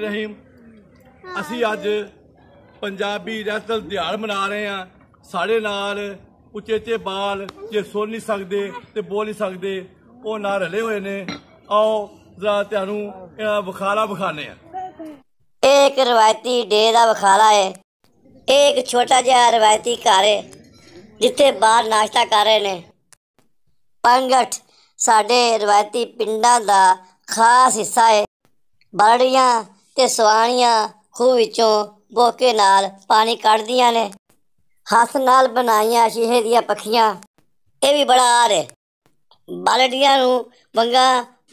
ਰਹੀਮ ਅਸੀਂ ਅੱਜ ਪੰਜਾਬੀ ਰਸਲ ਦਿਹਾੜ ਮਨਾ ਰਹੇ ਹਾਂ ਸਾਡੇ ਨਾਲ ਉਚੇਚੇ ਬਾਲ ਜੇ ਸੁਣ ਨਹੀਂ ਸਕਦੇ ਤੇ ਬੋਲ ਨਹੀਂ ਸਕਦੇ ਉਹ ਨਾ ਰਲੇ ਹੋਏ ਨੇ ਆਓ ਜ਼ਰਾ ਤੁਹਾਨੂੰ ਇਹਨਾਂ ਵਿਖਾਲਾ ਬਖਾਣੇ ਆ ਇਹ ਇੱਕ ਰਵਾਇਤੀ ਡੇ ਦਾ ਵਿਖਾਲਾ ਹੈ ਇਹ ਇੱਕ ਛੋਟਾ ਜਿਹਾ ਰਵਾਇਤੀ ਘਰ ਹੈ ਜਿੱਥੇ ਬਾਹਰ ਨਾਸ਼ਤਾ ਕਰ ਰਹੇ ਨੇ ਪੰਗਟ ਸਾਡੇ ਰਵਾਇਤੀ ਪਿੰਡਾਂ ਦਾ ਖਾਸ ਹਿੱਸਾ ਹੈ ਬਾੜੀਆਂ ਤੇ ਸਵਾਣੀਆਂ ਖੂਹ ਵਿੱਚੋਂ ਬੋਕੇ ਨਾਲ ਪਾਣੀ ਕੱਢਦੀਆਂ ਨੇ ਹੱਥ ਨਾਲ ਬਣਾਈਆਂ ਸ਼ੀਹੇ ਦੀਆਂ ਪੱਖੀਆਂ ਇਹ ਵੀ ਬੜਾ ਆਰ ਹੈ ਬਾਲਟੀਆਂ ਨੂੰ ਵੰਗਾ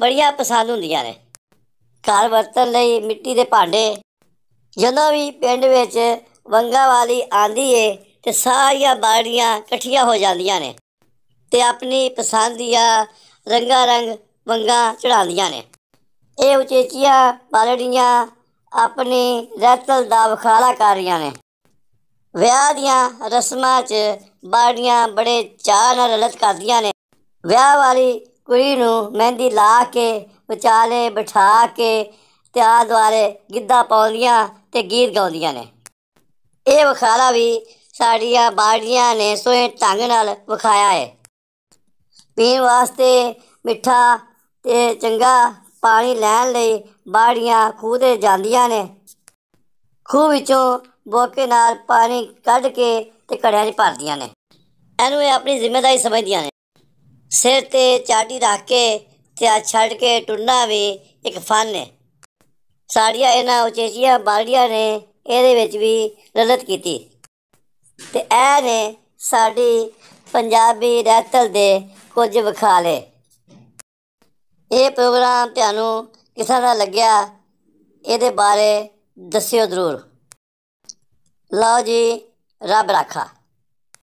ਬੜੀਆਂ ਪਸੰਦ ਹੁੰਦੀਆਂ ਨੇ ਘਰ ਵਰਤਣ ਲਈ ਮਿੱਟੀ ਦੇ ਭਾਂਡੇ ਜਦੋਂ ਵੀ ਪਿੰਡ ਵਿੱਚ ਵੰਗਾ ਵਾਲੀ ਆਂਦੀ ਏ ਤੇ ਸਾਰੀਆਂ ਬਾੜੀਆਂ ਇਕੱਠੀਆਂ ਹੋ ਜਾਂਦੀਆਂ ਨੇ ਤੇ ਆਪਣੀ ਪਸੰਦ ਦੀਆਂ ਰੰਗਾ ਰੰਗ ਵੰਗਾ ਚੜਾਉਂਦੀਆਂ ਨੇ ਇਹ ਉਚੇਚੀਆਂ ਬਾਲੜੀਆਂ ਆਪਣੀ ਰਤਲ ਦਾ ਵਿਖਾਲਾ ਕਰ ਰਹੀਆਂ ਨੇ ਵਿਆਹ ਦੀਆਂ ਰਸਮਾਂ 'ਚ ਬਾੜੀਆਂ ਬੜੇ ਚਾਹ ਨਾਲ ਰਲਤ ਕਰਦੀਆਂ ਨੇ ਵਿਆਹ ਵਾਲੀ ਕੁੜੀ ਨੂੰ ਮਹਿੰਦੀ ਲਾ ਕੇ ਵਿਚਾਲੇ ਬਿਠਾ ਕੇ ਤੇ ਆ ਦੁਆਰੇ ਗਿੱਧਾ ਪਾਉਂਦੀਆਂ ਤੇ ਗੀਤ ਗਾਉਂਦੀਆਂ ਨੇ ਇਹ ਵਿਖਾਲਾ ਵੀ ਸਾਡੀਆਂ ਬਾੜੀਆਂ ਨੇ ਸੋਹਣੇ ਢੰਗ ਨਾਲ ਵਿਖਾਇਆ ਹੈ ਪੀਣ ਵਾਸਤੇ ਮਿੱਠਾ ਤੇ ਚੰਗਾ ਪਾਣੀ ਲੈਣ ਲਈ ਬਾੜੀਆਂ ਖੂਹ ਜਾਂਦੀਆਂ ਨੇ ਖੂਹ ਵਿੱਚੋਂ ਬੋਕੇ ਨਾਲ ਪਾਣੀ ਕੱਢ ਕੇ ਤੇ ਘੜਿਆਂ 'ਚ ਭਰਦੀਆਂ ਨੇ ਇਹਨੂੰ ਇਹ ਆਪਣੀ ਜ਼ਿੰਮੇਵਾਰੀ ਸਮਝਦੀਆਂ ਨੇ ਸਿਰ ਤੇ ਚਾਟੀ ਰੱਖ ਕੇ ਤੇ ਆ ਛੱਡ ਕੇ ਟੁਰਨਾ ਵੀ ਇੱਕ ਫਨ ਹੈ ਸਾੜੀਆਂ ਇਹਨਾਂ ਉਚੇਚੀਆਂ ਬਾੜੀਆਂ ਨੇ ਇਹਦੇ ਵਿੱਚ ਵੀ ਲਲਤ ਕੀਤੀ ਤੇ ਇਹ ਨੇ ਸਾਡੀ ਪੰਜਾਬੀ ਰਹਿਤਲ ਦੇ ਕੁਝ ਵਿਖਾ ਲੇ ਇਹ ਪ੍ਰੋਗਰਾਮ ਤੁਹਾਨੂੰ ਕਿਸਾ ਦਾ ਲੱਗਿਆ ਇਹਦੇ ਬਾਰੇ ਦੱਸਿਓ ਜ਼ਰੂਰ ਲਓ ਜੀ ਰੱਬ ਰਾਖਾ